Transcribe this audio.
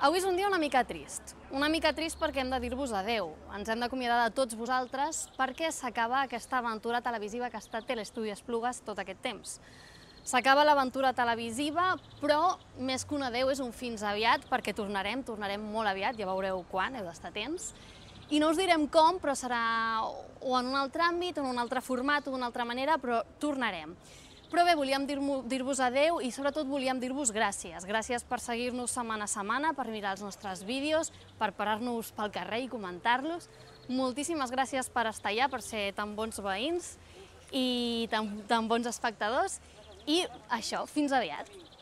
Avui és un dia una mica trist. Una mica trist perquè hem de dir-vos adeu. Ens hem d'acomiadar de tots vosaltres perquè s'acaba aquesta aventura televisiva que ha estat Telestudi Esplugues tot aquest temps. S'acaba l'aventura televisiva, però més que un adeu és un fins aviat, perquè tornarem, tornarem molt aviat, ja veureu quan, heu d'estar temps. I no us direm com, però serà o en un altre àmbit, o en un altre format, o d'una altra manera, però tornarem. Però bé, volíem dir-vos adeu i sobretot volíem dir-vos gràcies. Gràcies per seguir-nos setmana a setmana, per mirar els nostres vídeos, per parar-nos pel carrer i comentar-los. Moltíssimes gràcies per estar allà, per ser tan bons veïns i tan, tan bons espectadors. I això, fins aviat.